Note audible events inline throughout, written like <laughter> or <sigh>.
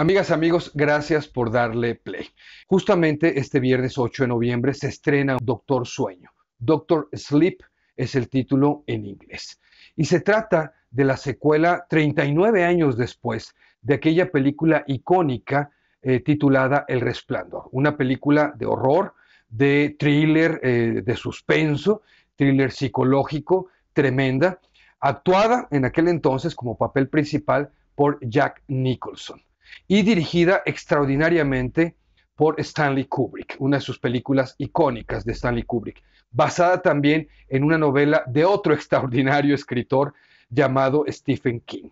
Amigas, amigos, gracias por darle play. Justamente este viernes 8 de noviembre se estrena Doctor Sueño. Doctor Sleep es el título en inglés. Y se trata de la secuela 39 años después de aquella película icónica eh, titulada El Resplandor, una película de horror, de thriller, eh, de suspenso, thriller psicológico, tremenda, actuada en aquel entonces como papel principal por Jack Nicholson y dirigida extraordinariamente por Stanley Kubrick, una de sus películas icónicas de Stanley Kubrick, basada también en una novela de otro <laughs> extraordinario escritor llamado Stephen King.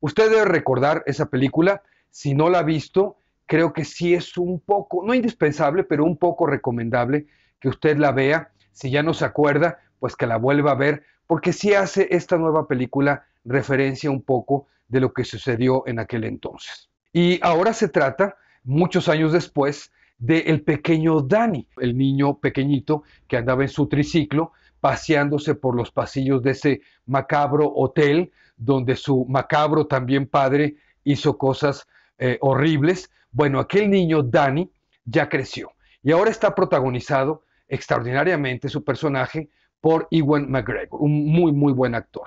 Usted debe recordar esa película, si no la ha visto, creo que sí es un poco, no indispensable, pero un poco recomendable que usted la vea, si ya no se acuerda, pues que la vuelva a ver, porque sí hace esta nueva película referencia un poco de lo que sucedió en aquel entonces. Y ahora se trata, muchos años después, del el pequeño Danny, el niño pequeñito que andaba en su triciclo paseándose por los pasillos de ese macabro hotel donde su macabro también padre hizo cosas eh, horribles. Bueno, aquel niño Danny ya creció y ahora está protagonizado extraordinariamente su personaje por Ewan McGregor, un muy, muy buen actor.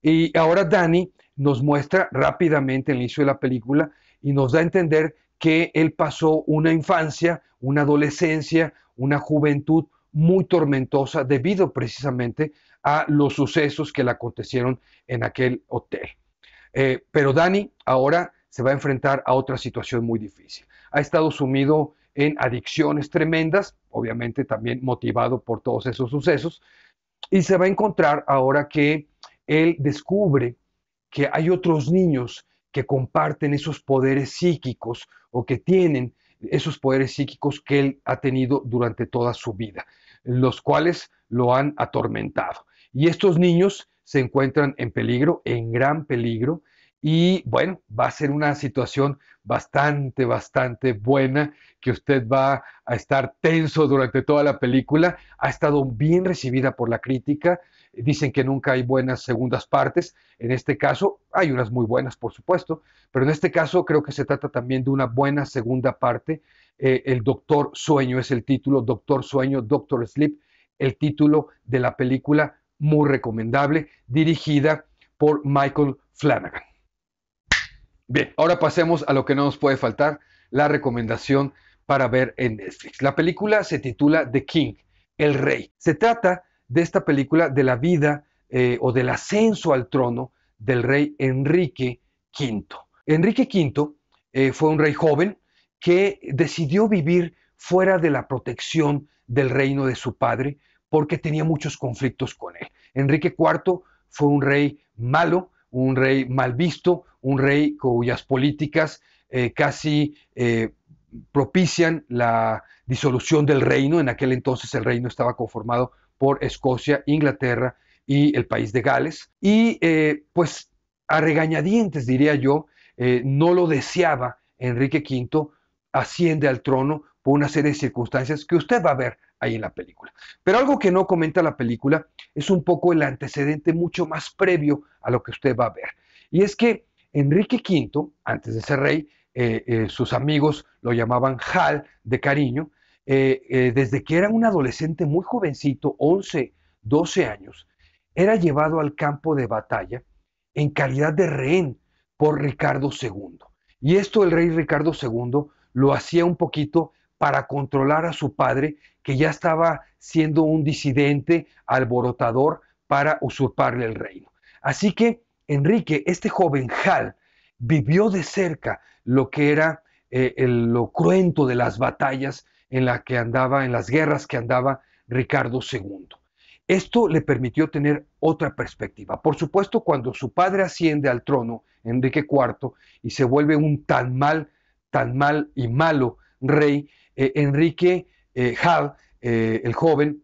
Y ahora Danny nos muestra rápidamente el inicio de la película y nos da a entender que él pasó una infancia, una adolescencia, una juventud muy tormentosa debido precisamente a los sucesos que le acontecieron en aquel hotel. Eh, pero Dani ahora se va a enfrentar a otra situación muy difícil. Ha estado sumido en adicciones tremendas, obviamente también motivado por todos esos sucesos, y se va a encontrar ahora que él descubre que hay otros niños que comparten esos poderes psíquicos o que tienen esos poderes psíquicos que él ha tenido durante toda su vida, los cuales lo han atormentado. Y estos niños se encuentran en peligro, en gran peligro, y bueno, va a ser una situación bastante, bastante buena, que usted va a estar tenso durante toda la película. Ha estado bien recibida por la crítica, Dicen que nunca hay buenas segundas partes. En este caso, hay unas muy buenas, por supuesto, pero en este caso creo que se trata también de una buena segunda parte. Eh, el Doctor Sueño es el título, Doctor Sueño, Doctor Sleep, el título de la película muy recomendable, dirigida por Michael Flanagan. Bien, ahora pasemos a lo que no nos puede faltar, la recomendación para ver en Netflix. La película se titula The King, El Rey. Se trata de esta película de la vida eh, o del ascenso al trono del rey Enrique V. Enrique V eh, fue un rey joven que decidió vivir fuera de la protección del reino de su padre porque tenía muchos conflictos con él. Enrique IV fue un rey malo, un rey mal visto, un rey cuyas políticas eh, casi propician la disolución del reino. En aquel entonces el reino estaba conformado por Escocia, Inglaterra y el país de Gales. Y eh, pues a regañadientes, diría yo, eh, no lo deseaba Enrique V, asciende al trono por una serie de circunstancias que usted va a ver ahí en la película. Pero algo que no comenta la película es un poco el antecedente mucho más previo a lo que usted va a ver. Y es que Enrique V, antes de ser rey, eh, sus amigos lo llamaban Hal de cariño, eh, eh, desde que era un adolescente muy jovencito, 11, 12 años, era llevado al campo de batalla en calidad de rehén por Ricardo II. Y esto el rey Ricardo II lo hacía un poquito para controlar a su padre, que ya estaba siendo un disidente, alborotador, para usurparle el reino. Así que Enrique, este joven Hal, vivió de cerca lo que era eh, lo cruento de las batallas en la que andaba, en las guerras que andaba Ricardo II. Esto le permitió tener otra perspectiva. Por supuesto, cuando su padre asciende al trono, Enrique IV, y se vuelve un tan mal, tan mal y malo rey, eh, Enrique eh, eh, el joven,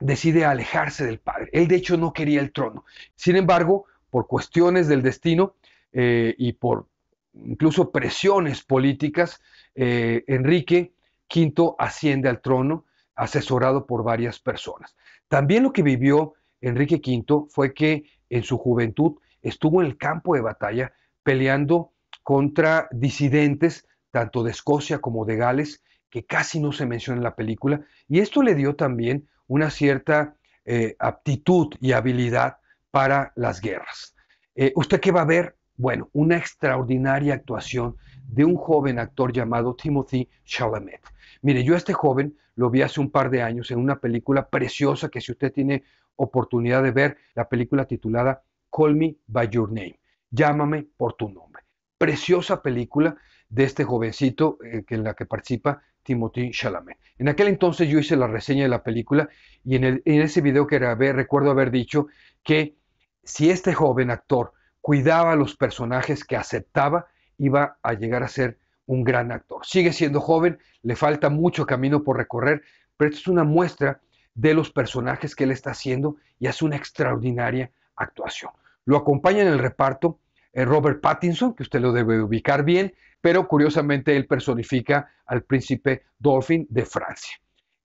decide alejarse del padre. Él de hecho no quería el trono. Sin embargo, por cuestiones del destino eh, y por incluso presiones políticas, Enrique Quinto asciende al trono, asesorado por varias personas. También lo que vivió Enrique V fue que en su juventud estuvo en el campo de batalla peleando contra disidentes tanto de Escocia como de Gales, que casi no se menciona en la película, y esto le dio también una cierta eh, aptitud y habilidad para las guerras. Eh, ¿Usted qué va a ver? Bueno, una extraordinaria actuación de un joven actor llamado Timothy Chalamet. Mire, yo a este joven lo vi hace un par de años en una película preciosa que si usted tiene oportunidad de ver, la película titulada Call Me By Your Name, llámame por tu nombre. Preciosa película de este jovencito eh, en la que participa Timothy Chalamet. En aquel entonces yo hice la reseña de la película y en, ese video que grabé recuerdo haber dicho que si este joven actor cuidaba a los personajes que aceptaba, iba a llegar a ser un gran actor. Sigue siendo joven, le falta mucho camino por recorrer, pero esto es una muestra de los personajes que él está haciendo y hace una extraordinaria actuación. Lo acompaña en el reparto eh, Robert Pattinson, que usted lo debe ubicar bien, pero curiosamente él personifica al príncipe Dolphin de Francia.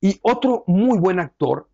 Y otro muy buen actor,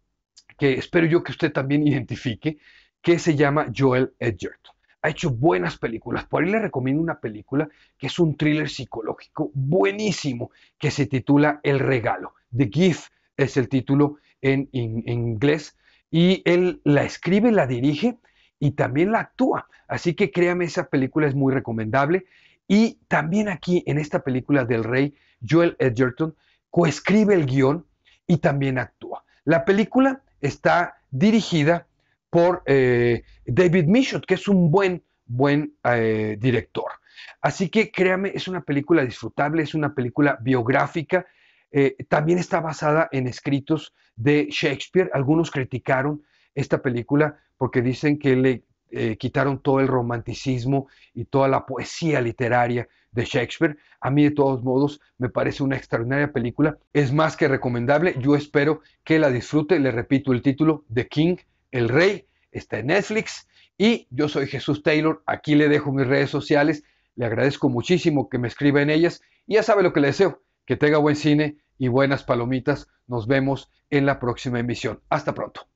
que espero yo que usted también <laughs> identifique, que se llama Joel Edgerton ha hecho buenas películas. Por ahí le recomiendo una película que es un thriller psicológico buenísimo que se titula El regalo. The Gift es el título en, en inglés. Y él la escribe, la dirige y también la actúa. Así que créame, esa película es muy recomendable. Y también aquí en esta película del rey, Joel Edgerton coescribe el guión y también actúa. La película está dirigida por eh, David Michaud, que es un buen, buen eh, director. Así que créame, es una película disfrutable, es una película biográfica. Eh, también está basada en escritos de Shakespeare. Algunos criticaron esta película porque dicen que le quitaron todo el romanticismo y toda la poesía literaria de Shakespeare. A mí de todos modos me parece una extraordinaria película. Es más que recomendable. Yo espero que la disfrute. Le repito el título, The King, el Rey, está en Netflix. Y yo soy Jesús Taylor, aquí le dejo mis redes sociales, le agradezco muchísimo que me escriba en ellas y ya sabe lo que le deseo, que tenga buen cine y buenas palomitas. Nos vemos en la próxima emisión. Hasta pronto.